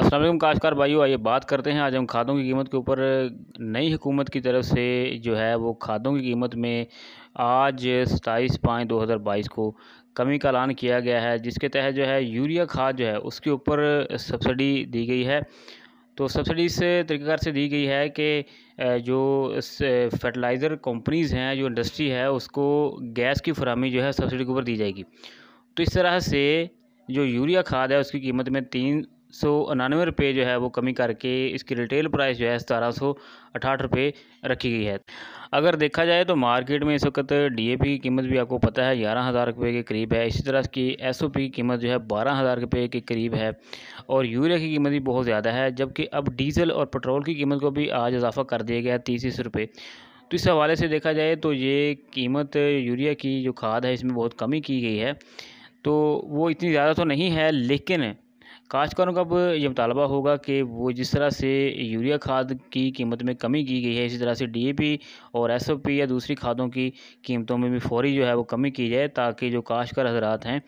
असलम काशकार भाइयों आइए बात करते हैं आज हम खादों की कीमत के ऊपर नई हुकूमत की तरफ से जो है वो खादों की कीमत में आज सताईस पाँच दो हज़ार बाईस को कमी का ऐलान किया गया है जिसके तहत जो है यूरिया खाद जो है उसके ऊपर सब्सिडी दी गई है तो सब्सिडी इस तरीक़ेकार से दी गई है कि जो फर्टिलाइज़र कंपनीज़ हैं जो इंडस्ट्री है उसको गैस की फरहमी जो है सब्सिडी के ऊपर दी जाएगी तो इस तरह से जो यूरिया खाद है उसकी कीमत में तीन सौ उन्नानवे रुपये जो है वो कमी करके इसकी रिटेल प्राइस जो है सतारह सौ अठाठ रुपये रखी गई है अगर देखा जाए तो मार्केट में इस वक्त डीएपी की कीमत भी आपको पता है ग्यारह हज़ार रुपये के करीब है इसी तरह इसकी एसओपी की कीमत जो है बारह हज़ार रुपये के करीब है और यूरिया की कीमत भी बहुत ज़्यादा है जबकि अब डीजल और पेट्रोल की कीमत को भी आज इजाफा कर दिया गया है तीस तीस रुपये तो इस हवाले से देखा जाए तो ये कीमत यूरिया की जो खाद है इसमें बहुत कमी की गई है तो वो इतनी ज़्यादा तो नहीं है लेकिन काश्तकारों का अब ये मुतालबा होगा कि वो जिस तरह से यूरिया खाद की कीमत में कमी की गई है इसी तरह से डीएपी और एसओपी या दूसरी खादों की कीमतों में भी फौरी जो है वो कमी की जाए ताकि जो काश्तकार हजरात हैं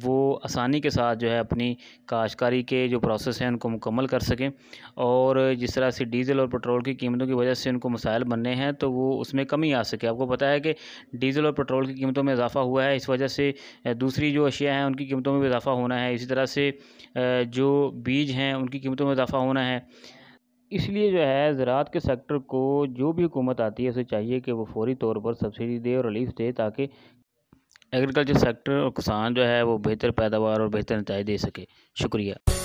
वो आसानी के साथ जो है अपनी काश्कारी के जो प्रोसेस हैं उनको मुकम्मल कर सकें और जिस तरह से डीज़ल और पेट्रोल की कीमतों की वजह से उनको मसाइल बनने हैं तो वो उसमें कमी आ सके आपको पता है कि डीज़ल और पेट्रोल की कीमतों में इजाफा हुआ है इस वजह से दूसरी जो अशिया हैं उनकी कीमतों में भी इजाफा होना है इसी तरह से जो बीज हैं उनकी कीमतों में इजाफा होना है इसलिए जो है ज़रात के सेक्टर को जो भी हुकूमत आती है उसे चाहिए कि वो फौरी तौर पर सब्सिडी दे और रिलीफ दे ताकि एग्रीकल्चर सेक्टर और किसान जो है वो बेहतर पैदावार और बेहतर नतज दे सके शुक्रिया